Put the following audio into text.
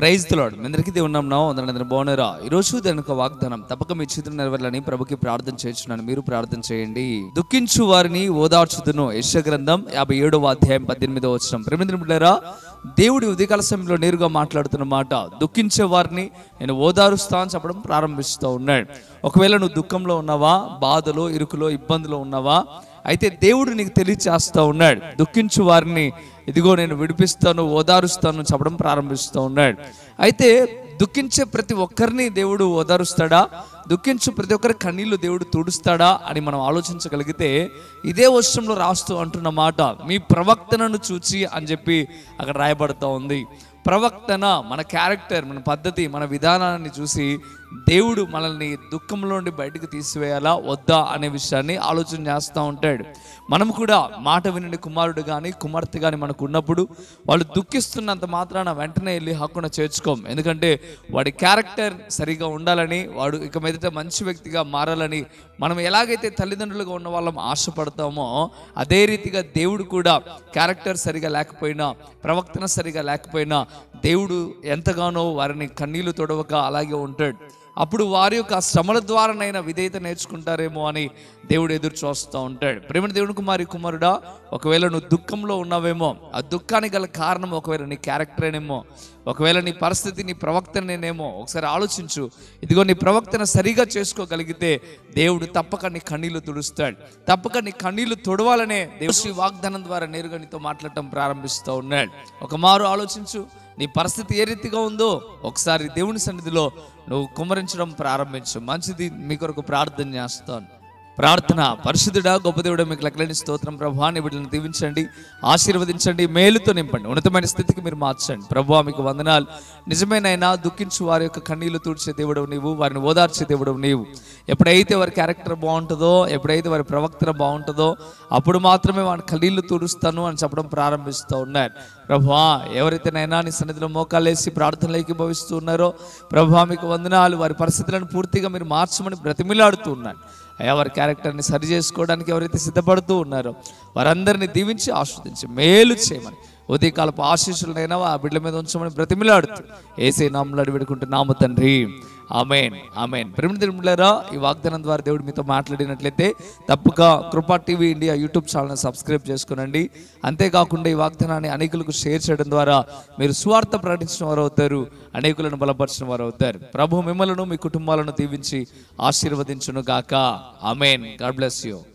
praise తులాడు మీ అందరికీ దేవుని నమ్మనం అందరూ బాగున్నారా ఈరోజు దాని ఒక వాగ్దానం తప్పక మీ చిత్రం నెరవేరాలని ప్రభుకి ప్రార్థన చేస్తున్నాను మీరు ప్రార్థన చేయండి దుఃఖించు వారిని ఓదార్చుదును యశ గ్రంథం యాభై ఏడవ అధ్యాయం పద్దెనిమిదవ వచ్చిన ప్రేమిరా దేవుడి ఉదయకాల సమయంలో నేరుగా మాట్లాడుతున్న మాట దుఃఖించే వారిని నేను ఓదారుస్తా అని చెప్పడం ప్రారంభిస్తూ ఉన్నాడు ఒకవేళ నువ్వు దుఃఖంలో ఉన్నావా బాధలో ఇరుకులో ఇబ్బందులో ఉన్నావా అయితే దేవుడు నీకు తెలియచేస్తూ ఉన్నాడు దుఃఖించు వారిని ఇదిగో నేను విడిపిస్తాను ఓదారుస్తాను చెప్పడం ప్రారంభిస్తూ ఉన్నాడు అయితే దుఃఖించే ప్రతి ఒక్కరిని దేవుడు ఓదారుస్తాడా దుఃఖించు ప్రతి ఒక్కరి కన్నీళ్లు దేవుడు తుడుస్తాడా అని మనం ఆలోచించగలిగితే ఇదే వర్షంలో రాస్తూ అంటున్న మాట మీ ప్రవక్తనను చూచి అని చెప్పి అక్కడ రాయబడుతూ ఉంది ప్రవక్తన మన క్యారెక్టర్ మన పద్ధతి మన విధానాన్ని చూసి దేవుడు మనల్ని దుఃఖంలో నుండి బయటకు తీసివేయాలా వద్దా అనే విషయాన్ని ఆలోచన చేస్తూ ఉంటాడు మనం కూడా మాట వినని కుమారుడు కానీ కుమార్తె కానీ మనకు ఉన్నప్పుడు వాళ్ళు దుఃఖిస్తున్నంత మాత్రాన వెంటనే వెళ్ళి హక్కున చేర్చుకోం ఎందుకంటే వాడి క్యారెక్టర్ సరిగా ఉండాలని వాడు ఇక మీద ఎదుట మంచి వ్యక్తిగా మారాలని మనం ఎలాగైతే తల్లిదండ్రులుగా ఉన్న వాళ్ళం ఆశపడతామో అదే రీతిగా దేవుడు కూడా క్యారెక్టర్ సరిగా లేకపోయినా ప్రవక్తన సరిగా లేకపోయినా దేవుడు ఎంతగానో వారిని కన్నీళ్లు తొడవక అలాగే ఉంటాడు అప్పుడు వారి యొక్క శ్రమల ద్వారానైనా విధేయత నేర్చుకుంటారేమో అని దేవుడు ఎదురు చూస్తూ ఉంటాడు ప్రేమ దేవుని కుమారి కుమారుడా ఒకవేళ నువ్వు దుఃఖంలో ఉన్నావేమో ఆ దుఃఖానికి గల కారణం ఒకవేళ నీ క్యారెక్టరేనేమో ఒకవేళ నీ పరిస్థితి నీ ప్రవక్తన నేనేమో ఒకసారి ఆలోచించు ఇదిగో నీ ప్రవక్తన సరిగా చేసుకోగలిగితే దేవుడు తప్పక నీ కన్నీళ్లు తుడుస్తాడు తప్పక నీ కన్నీళ్లు తొడవాలనే దేవుడు వాగ్దానం ద్వారా నేరుగా నీతో మాట్లాడటం ప్రారంభిస్తూ ఉన్నాడు ఒక మారు ఆలోచించు నీ పరిస్థితి ఏ రీతిగా ఉందో ఒకసారి దేవుని సన్నిధిలో నువ్వు కుమరించడం ప్రారంభించు మంచిది మీ కొరకు ప్రార్థన చేస్తాను ప్రార్థన పరిశుద్ధుడా దేవుడు మీకు లెక్కలేని స్తోత్రం ప్రభాని బిడ్డలను దీవించండి ఆశీర్వదించండి మేలుతో నింపండి ఉన్నతమైన స్థితికి మీరు మార్చండి ప్రభా మీకు వందనాలు నిజమేనైనా దుఃఖించు వారి యొక్క కన్నీళ్లు తుడిచే దేవుడు నీవు వారిని ఓదార్చే దేవుడు నీవు ఎప్పుడైతే వారి క్యారెక్టర్ బాగుంటుందో ఎప్పుడైతే వారి ప్రవక్తన బాగుంటుందో అప్పుడు మాత్రమే వారిని కన్నీళ్లు తుడుస్తాను అని చెప్పడం ప్రారంభిస్తూ ఉన్నారు ప్రభా ఎవరైతేనైనా నీ సన్నిధిలో మోకాలేసి ప్రార్థనలు భవిస్తూ ఉన్నారో ప్రభా మీకు వందనాలు వారి పరిస్థితులను పూర్తిగా మీరు మార్చమని బ్రతిమిలాడుతూ ఉన్నారు వారి క్యారెక్టర్ని సరి చేసుకోవడానికి ఎవరైతే సిద్ధపడుతూ ఉన్నారో వారందరినీ దీవించి ఆస్వాదించి మేలు చేయమని ఉదయకాలపు ఆశీస్సులనైనా ఆ బిడ్డల మీద ఉంచమని బ్రతిమిలాడుతూ ఏసీ నామలాడు పెడుకుంటున్నాము తండ్రి ఆమెన్ ఆమెన్ ప్రేమితులారా ఈ వాగ్దానం ద్వారా దేవుడు మీతో మాట్లాడినట్లయితే తప్పుగా Krupa TV India YouTube channel subscribe చేసుకునండి అంతేకాకుండా ఈ వాగ్దానాన్ని అనేకులకు షేర్ చేయడం ద్వారా మీరు స్వార్థ ప్రకటించిన వారు అవుతారు అనేకులను బలపరిచిన వారు అవుతారు ప్రభు మిమ్మలను మీ కుటుంబాలను దీవించి ఆశీర్వదించును గాక ఆమెన్ గాడ్ బ్లెస్ యూ